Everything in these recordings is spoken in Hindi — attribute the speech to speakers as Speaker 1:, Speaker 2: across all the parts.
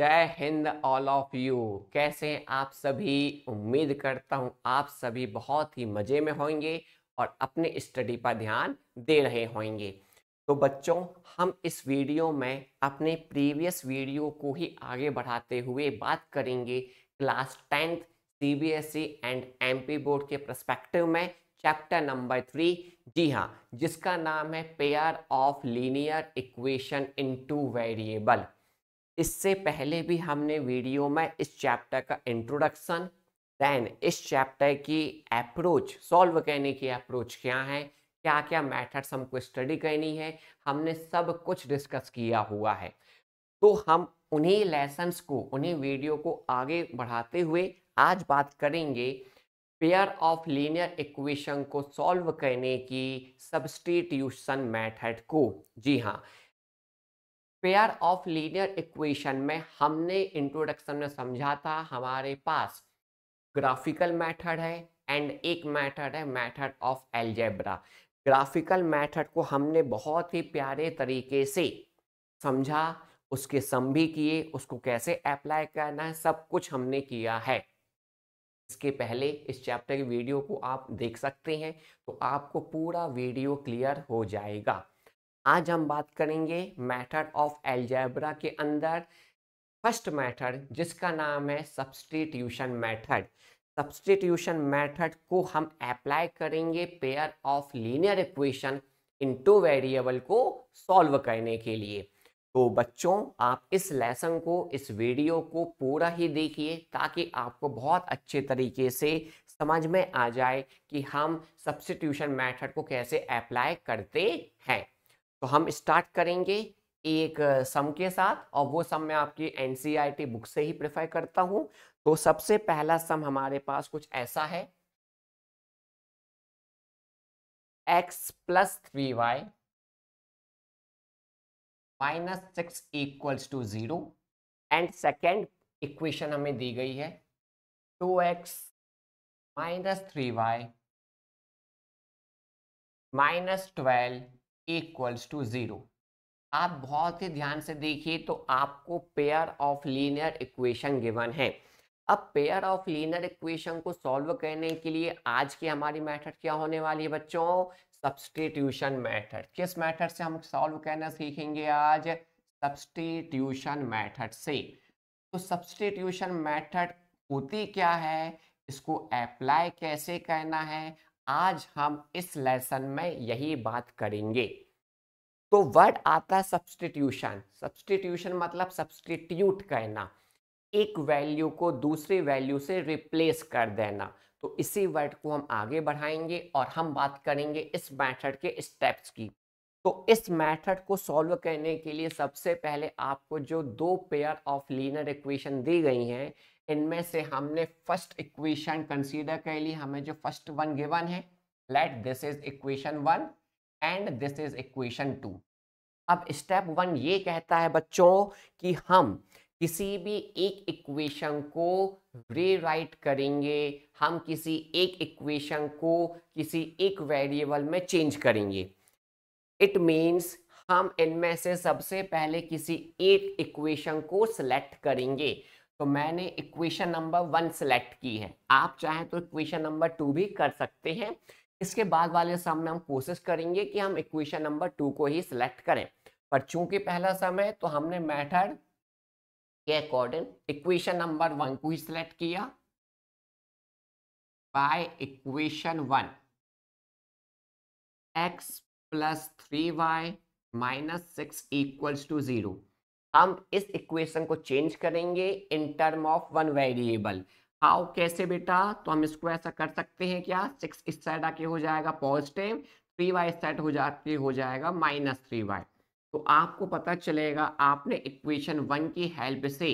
Speaker 1: जय हिंद ऑल ऑफ यू कैसे आप सभी उम्मीद करता हूँ आप सभी बहुत ही मज़े में होंगे और अपने स्टडी पर ध्यान दे रहे होंगे तो बच्चों हम इस वीडियो में अपने प्रीवियस वीडियो को ही आगे बढ़ाते हुए बात करेंगे class tenth CBSE and MP board के प्रस्पेक्टिव में चैप्टर नंबर थ्री जी हाँ जिसका नाम है pair of linear equation in two variable इससे पहले भी हमने वीडियो में इस चैप्टर का इंट्रोडक्शन देन इस चैप्टर की अप्रोच सॉल्व करने की अप्रोच क्या है क्या क्या मैथड्स हमको स्टडी करनी है हमने सब कुछ डिस्कस किया हुआ है तो हम उन्हीं लेसन्स को उन्हीं वीडियो को आगे बढ़ाते हुए आज बात करेंगे पेयर ऑफ लीनियर इक्वेशन को सॉल्व करने की सब्सटीट्यूशन मेथड को जी हाँ पेयर ऑफ लीनियर इक्वेशन में हमने इंट्रोडक्शन में समझा था हमारे पास ग्राफिकल मेथड है एंड एक मेथड है method of algebra graphical method को हमने बहुत ही प्यारे तरीके से समझा उसके सम भी किए उसको कैसे अप्लाई करना है सब कुछ हमने किया है इसके पहले इस चैप्टर की वीडियो को आप देख सकते हैं तो आपको पूरा वीडियो क्लियर हो जाएगा आज हम बात करेंगे मैथड ऑफ एल्जैब्रा के अंदर फर्स्ट मैथड जिसका नाम है सब्सटीट्यूशन मैथड सब्सटीट्यूशन मैथड को हम अप्लाई करेंगे pair of linear equation in two variable को सॉल्व करने के लिए तो बच्चों आप इस लेसन को इस वीडियो को पूरा ही देखिए ताकि आपको बहुत अच्छे तरीके से समझ में आ जाए कि हम सब्सटीट्यूशन मेथड को कैसे अप्लाई करते हैं तो हम स्टार्ट करेंगे एक सम के साथ और वो सम मैं आपकी एन बुक e से ही प्रेफर करता हूँ
Speaker 2: तो सबसे पहला सम हमारे पास कुछ ऐसा है x plus three y minus six equals to zero and second equation हमें दी गई है two x minus three y minus twelve equals to zero आप
Speaker 1: बहुत ही ध्यान से देखिए तो आपको pair of linear equation given है अब पेयर ऑफ लीनियर इक्वेशन को सॉल्व करने के लिए आज की हमारी मेथड क्या होने वाली है बच्चों सब्सटीट्यूशन मेथड किस मेथड से हम सॉल्व करना सीखेंगे आज सब्सटीट्यूशन मेथड से तो सब्सटीट्यूशन मेथड होती क्या है इसको अप्लाई कैसे करना है आज हम इस लेसन में यही बात करेंगे तो वर्ड आता है सब्सटीट्यूशन सब्सटीट्यूशन मतलब सब्सटीट्यूट करना एक वैल्यू को दूसरी वैल्यू से रिप्लेस कर देना तो इसी वर्ड को हम आगे बढ़ाएंगे और हम बात करेंगे इस मैथड के स्टेप्स की तो इस मेथड को सॉल्व करने के लिए सबसे पहले आपको जो दो पेयर ऑफ लीनर इक्वेशन दी गई हैं इनमें से हमने फर्स्ट इक्वेशन कंसीडर कर ली हमें जो फर्स्ट वन गिवन है let this is equation one and this is equation two अब स्टेप वन ये कहता है बच्चों कि हम किसी भी एक इक्वेशन को रीराइट करेंगे हम किसी एक इक्वेशन को किसी एक वेरिएबल में चेंज करेंगे इट मीन्स हम इनमें से सबसे पहले किसी एक इक्वेशन को सिलेक्ट करेंगे तो मैंने इक्वेशन नंबर वन सेलेक्ट की है आप चाहें तो इक्वेशन नंबर टू भी कर सकते हैं इसके बाद वाले सम में हम कोशिश करेंगे कि हम इक्वेशन नंबर टू को ही सिलेक्ट करें पर चूंकि पहला सम है तो हमने मैथड के अकॉर्डिंग इक्वेशन नंबर वन को ही सिलेक्ट
Speaker 2: किया by equation one x plus three y minus six equals
Speaker 1: to zero हम इस इक्वेशन को चेंज करेंगे in term of one variable how कैसे बेटा तो हम इसको ऐसा कर सकते हैं क्या सिक्स इस साइड आके हो जाएगा पॉजिटिव थ्री वाई साइड हो जाके हो जाएगा माइनस थ्री वाई तो आपको पता चलेगा आपने इक्वेशन वन की हेल्प से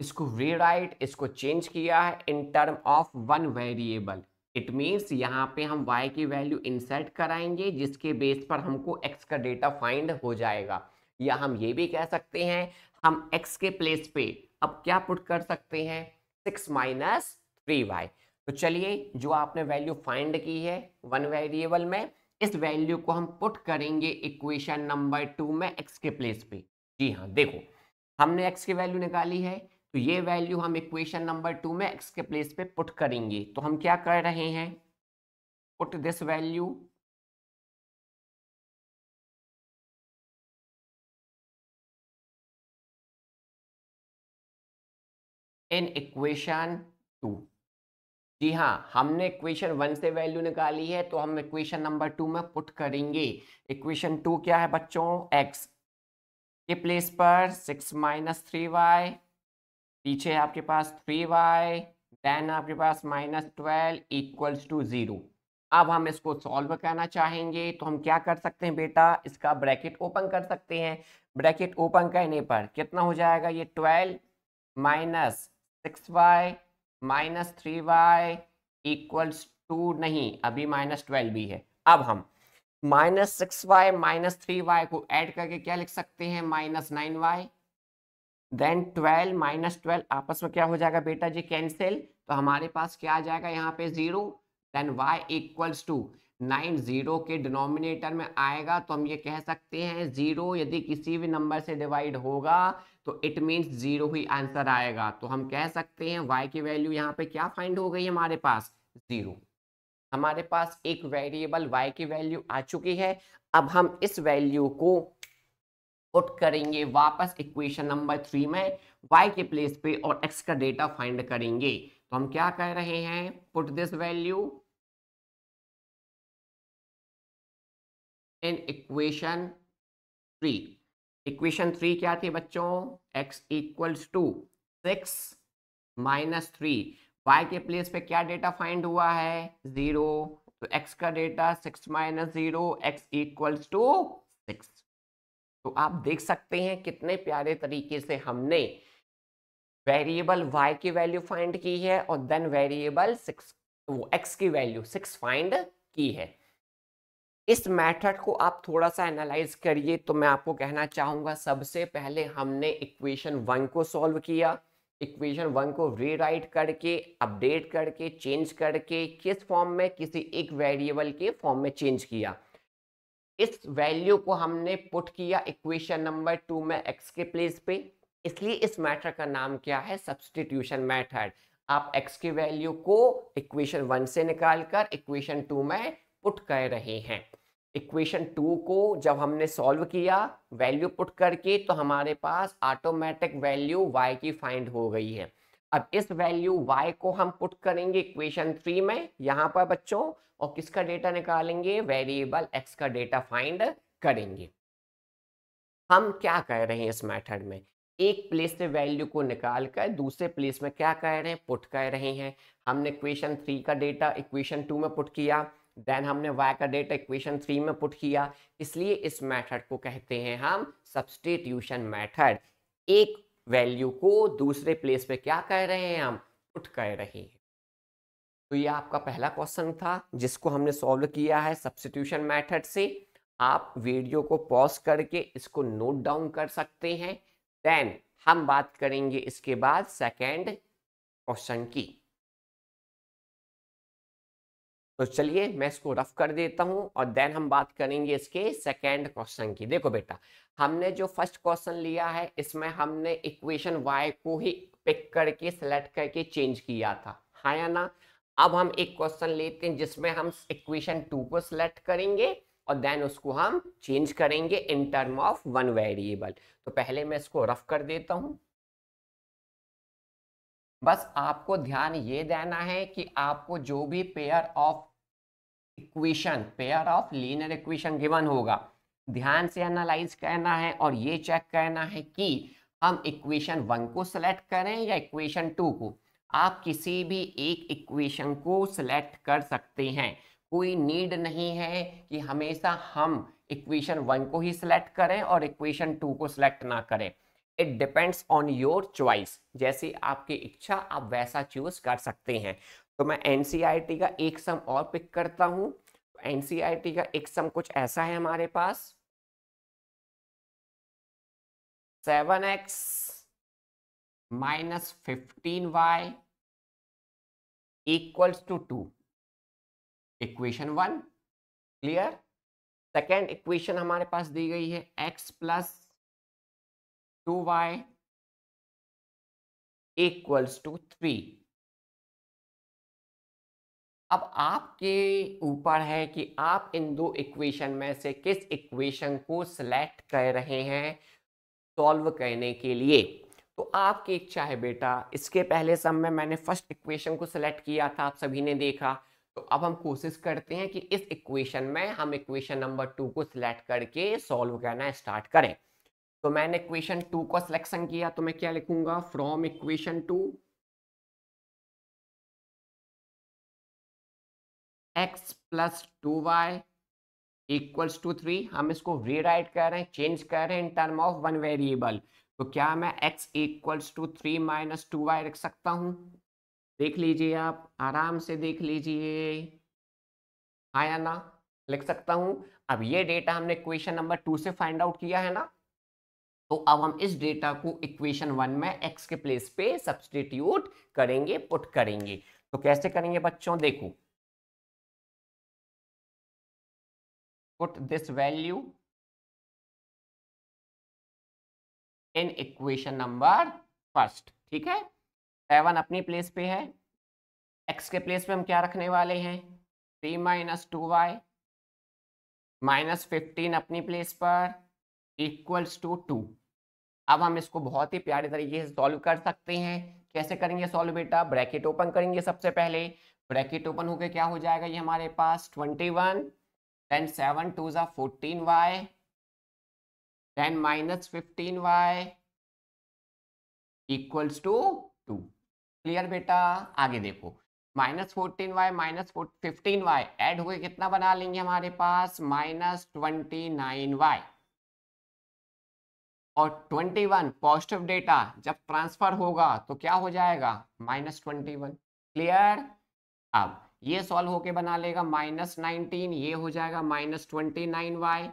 Speaker 1: इसको रीराइट इसको चेंज किया है in term of one variable it means यहाँ पे हम वाई की वैल्यू इंसर्ट कराएंगे जिसके बेस पर हमको एक्स का डेटा फाइंड हो जाएगा या हम ये भी कह सकते हैं हम x के प्लेस पे अब क्या पुट कर सकते हैं सिक्स माइनस थ्री वाई तो चलिए जो आपने वैल्यू फाइंड की है वन वेरिएबल में इस वैल्यू को हम पुट करेंगे इक्वेशन नंबर टू में x के प्लेस पे जी हाँ देखो हमने x की वैल्यू निकाली है तो ये वैल्यू हम इक्वेशन
Speaker 2: नंबर टू में x के प्लेस पे पुट करेंगे तो हम क्या कर रहे हैं put this value in equation two जी हाँ हमने इक्वेशन वन से वैल्यू निकाली है
Speaker 1: तो हम इक्वेशन नंबर टू में पुट करेंगे इक्वेशन टू क्या है बच्चों एक्स के प्लेस पर सिक्स माइनस थ्री वाई पीछे आपके पास थ्री वाई देन आपके पास minus twelve equals to zero अब हम इसको सॉल्व करना चाहेंगे तो हम क्या कर सकते हैं बेटा इसका ब्रैकेट ओपन कर सकते हैं ब्रैकेट ओपन करने पर कितना हो जाएगा ये twelve minus six y minus three y equals to नहीं अभी माइनस ट्वेल्व भी है अब हम minus six y minus three y को ऐड करके क्या लिख सकते हैं minus nine y then twelve minus twelve आपस में क्या हो जाएगा बेटा जी कैंसिल तो हमारे पास क्या आ जाएगा यहाँ पे zero then y equals to nine zero के डिनोमिनेटर में आएगा तो हम ये कह सकते हैं जीरो यदि किसी भी नंबर से डिवाइड होगा तो इट मीन्स जीरो ही आंसर आएगा तो हम कह सकते हैं वाई की वैल्यू यहाँ पे क्या फाइंड हो गई हमारे पास जीरो हमारे पास एक वेरिएबल वाई की वैल्यू आ चुकी है अब हम इस वैल्यू को पुट करेंगे वापस इक्वेशन नंबर थ्री में वाई के प्लेस पे और एक्स का डेटा फाइंड
Speaker 2: करेंगे तो हम क्या कह रहे हैं put this value in equation three equation three क्या थी बच्चों x equals to six
Speaker 1: minus three y के प्लेस पे क्या डेटा फाइंड हुआ है जीरो तो x का data six minus zero x equals to six तो आप देख सकते हैं कितने प्यारे तरीके से हमने वेरिएबल y की वैल्यू फाइंड की है और देन वेरिएबल सिक्स वो x की वैल्यू सिक्स फाइंड की है इस मेथड को आप थोड़ा सा एनालाइज करिए तो मैं आपको कहना चाहूँगा सबसे पहले हमने इक्वेशन वन को सॉल्व किया इक्वेशन वन को रीराइट करके अपडेट करके चेंज करके किस फॉर्म में किसी एक वेरिएबल के फॉर्म में चेंज किया इस वैल्यू को हमने पुट किया इक्वेशन नंबर टू में एक्स के प्लेस पे इसलिए इस मैथड का नाम क्या है सब्सटीट्यूशन मैथड आप एक्स की वैल्यू को इक्वेशन वन से निकालकर इक्वेशन टू में पुट कर रहे हैं इक्वेशन टू को जब हमने सॉल्व किया वैल्यू पुट करके तो हमारे पास ऑटोमेटिक वैल्यू y की फाइंड हो गई है अब इस वैल्यू y को हम पुट करेंगे इक्वेशन थ्री में यहाँ पर बच्चों और किसका डेटा निकालेंगे वेरिएबल x का डेटा फाइंड करेंगे हम क्या कह रहे हैं इस मेथड में एक प्लेस से वैल्यू को निकाल कर दूसरे प्लेस में क्या कह रहे हैं पुट कह रहे हैं हमने इक्वेशन थ्री का डेटा इक्वेशन टू में पुट किया देन हमने y का डेटा इक्वेशन थ्री में पुट किया इसलिए इस मेथड को कहते हैं हम सब्सटीट्यूशन मेथड एक वैल्यू को दूसरे प्लेस पे क्या कह रहे हैं हम पुट कह रहे हैं तो ये आपका पहला क्वेश्चन था जिसको हमने सॉल्व किया है सब्सटीट्यूशन मेथड से आप वीडियो को पॉज करके इसको नोट डाउन कर सकते हैं देन हम बात करेंगे इसके बाद सेकेंड क्वेश्चन की तो चलिए मैं इसको रफ कर देता हूँ और देन हम बात करेंगे इसके सेकेंड क्वेश्चन की देखो बेटा हमने जो फर्स्ट क्वेश्चन लिया है इसमें हमने इक्वेशन वाई को ही पिक करके सेलेक्ट करके चेंज किया था हाँ या ना अब हम एक क्वेश्चन लेते हैं जिसमें हम इक्वेशन टू को सिलेक्ट करेंगे और देन उसको हम चेंज करेंगे in term of one variable तो पहले मैं इसको रफ कर देता हूँ बस आपको ध्यान ये देना है कि आपको जो भी pair of equation pair of linear equation given होगा ध्यान से एनालाइज करना है और ये चेक करना है कि हम इक्वेशन वन को सिलेक्ट करें या इक्वेशन टू को आप किसी भी एक इक्वेशन को सिलेक्ट कर सकते हैं कोई नीड नहीं है कि हमेशा हम इक्वेशन वन को ही सिलेक्ट करें और इक्वेशन टू को सिलेक्ट ना करें it depends on your choice जैसे आपकी इच्छा आप वैसा चूज कर सकते हैं तो मैं एन का एक सम और पिक करता हूँ
Speaker 2: एन का एक सम कुछ ऐसा है हमारे पास seven x minus fifteen y equals to two equation one clear second equation हमारे पास दी गई है x plus two y equals to three अब आपके ऊपर है
Speaker 1: कि आप इन दो इक्वेशन में से किस इक्वेशन को सिलेक्ट कर रहे हैं सॉल्व करने के लिए तो आपकी इच्छा है बेटा इसके पहले समय में मैंने फर्स्ट इक्वेशन को सिलेक्ट किया था आप सभी ने देखा तो अब हम कोशिश करते हैं कि इस इक्वेशन में हम इक्वेशन नंबर टू को सिलेक्ट करके सॉल्व करना स्टार्ट करें
Speaker 2: तो मैंने इक्वेशन टू को सिलेक्शन किया तो मैं क्या लिखूंगा from equation two x plus two y equals to three हम इसको रीराइट कर रहे हैं चेंज कर रहे हैं in term of
Speaker 1: one variable तो क्या मैं x equals to three minus two y रख सकता हूं देख लीजिए आप आराम से देख लीजिए आया हाँ ना लिख सकता हूँ अब ये डेटा हमने क्वेश्चन नंबर टू से फाइंड आउट किया है ना तो अब हम इस डेटा को इक्वेशन वन में एक्स के प्लेस पे सब्सटीट्यूट करेंगे
Speaker 2: पुट करेंगे तो कैसे करेंगे बच्चों देखो put this value in equation number first ठीक है सेवन अपनी
Speaker 1: प्लेस पे है एक्स के प्लेस पे हम क्या रखने वाले हैं three minus two y minus fifteen अपनी प्लेस पर इक्वल्स टू टू अब हम इसको बहुत ही प्यारे तरीके से सॉल्व कर सकते हैं कैसे करेंगे सॉल्व बेटा ब्रैकेट ओपन करेंगे सबसे पहले ब्रैकेट ओपन होकर क्या हो जाएगा ये हमारे पास twenty one
Speaker 2: then seven two ज़ा fourteen y then minus fifteen y equals to two clear
Speaker 1: बेटा आगे देखो minus fourteen y minus fifteen y add होकर कितना बना लेंगे हमारे पास माइनस ट्वेंटी नाइन वाई और 21 पॉजिटिव डेटा जब ट्रांसफर होगा तो क्या हो जाएगा माइनस ट्वेंटी क्लियर अब ये सॉल्व होके बना लेगा माइनस नाइनटीन ये हो जाएगा minus twenty nine y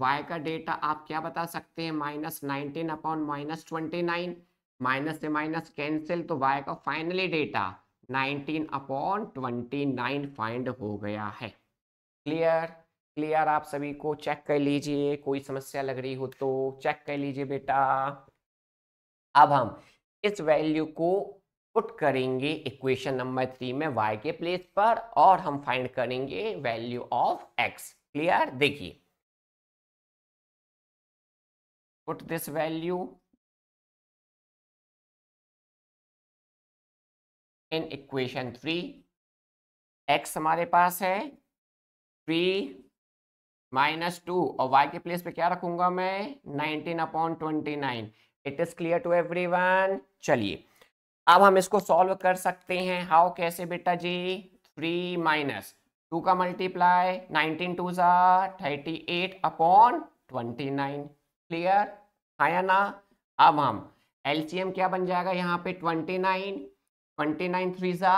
Speaker 1: y का डेटा आप क्या बता सकते हैं minus nineteen upon minus twenty nine minus से माइनस कैंसिल तो वाई का finally data nineteen upon twenty nine find हो गया है क्लियर क्लियर आप सभी को चेक कर लीजिए कोई समस्या लग रही हो तो चेक कर लीजिए बेटा अब हम इस वैल्यू को पुट करेंगे इक्वेशन नंबर थ्री में y के प्लेस पर और हम फाइंड करेंगे वैल्यू
Speaker 2: ऑफ x क्लियर देखिए put this value in equation three x हमारे पास है
Speaker 1: थ्री माइनस टू और वाई के प्लेस पे क्या रखूंगा मैं nineteen upon twenty nine it is clear to everyone चलिए अब हम इसको सॉल्व कर सकते हैं हाउ कैसे बेटा जी थ्री माइनस टू का मल्टीप्लाई नाइनटीन टू जा thirty eight upon twenty nine clear आया ना अब हम एलसीएम क्या बन जाएगा यहाँ पे twenty nine twenty nine three जा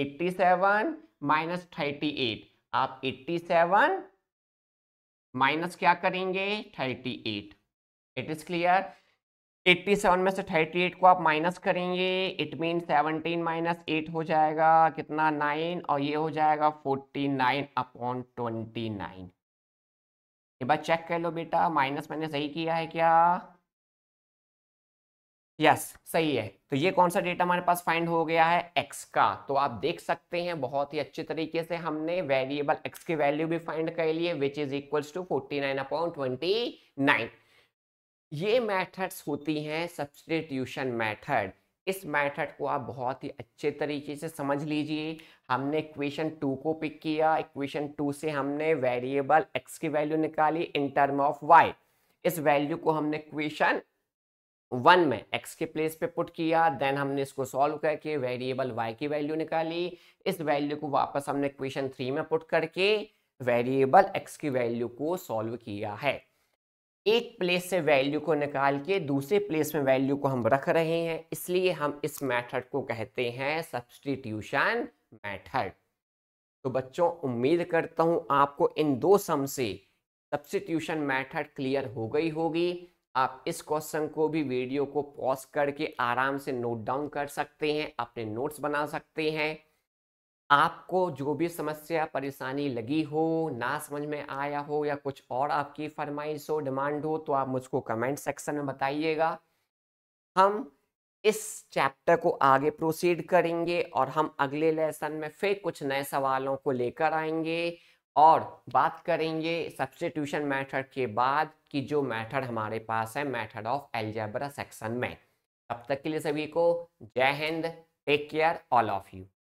Speaker 1: eighty seven minus thirty eight आप एट्टी सेवन माइनस क्या करेंगे 38 इट इज क्लियर 87 में से 38 को आप माइनस करेंगे इट मीन 17 माइनस एट हो जाएगा कितना 9 और ये हो जाएगा 49 अपॉन नाइन ये बात चेक कर लो बेटा माइनस मैंने सही किया है क्या यस yes, सही है तो ये कौन सा डेटा हमारे पास फाइंड हो गया है एक्स का तो आप देख सकते हैं बहुत ही अच्छे तरीके से हमने वेरिएबल एक्स की वैल्यू भी फाइंड कर लिए which is equals to forty nine upon twenty nine ये मैथड्स होती हैं सब्सटीट्यूशन मैथड इस मैथड को आप बहुत ही अच्छे तरीके से समझ लीजिए हमने इक्वेशन टू को पिक किया इक्वेशन टू से हमने वेरिएबल एक्स की वैल्यू निकाली इन टर्म ऑफ वाई इस वैल्यू को हमने इक्वेशन वन में एक्स के प्लेस पे पुट किया देन हमने इसको सॉल्व करके वेरिएबल वाई की वैल्यू निकाली इस वैल्यू को वापस हमने क्वेश्चन थ्री में पुट करके वेरिएबल एक्स की वैल्यू को सॉल्व किया है एक प्लेस से वैल्यू को निकाल के दूसरे प्लेस में वैल्यू को हम रख रहे हैं इसलिए हम इस मेथड को कहते हैं सब्सटीट्यूशन मेथड तो बच्चों उम्मीद करता हूँ आपको इन दो सम से सब्सटीट्यूशन मेथड क्लियर हो गई होगी आप इस क्वेश्चन को भी वीडियो को पॉज करके आराम से नोट डाउन कर सकते हैं अपने नोट्स बना सकते हैं आपको जो भी समस्या परेशानी लगी हो ना समझ में आया हो या कुछ और आपकी फरमाइश हो डिमांड हो तो आप मुझको कमेंट सेक्शन में बताइएगा हम इस चैप्टर को आगे प्रोसीड करेंगे और हम अगले लेसन में फिर कुछ नए सवालों को लेकर आएंगे और बात करेंगे सब्सटीट्यूशन मेथड के बाद कि जो मेथड हमारे पास है
Speaker 2: मेथड ऑफ एल्जेब्रा सेक्शन में तब तक के लिए सभी को जय हिंद take care all of you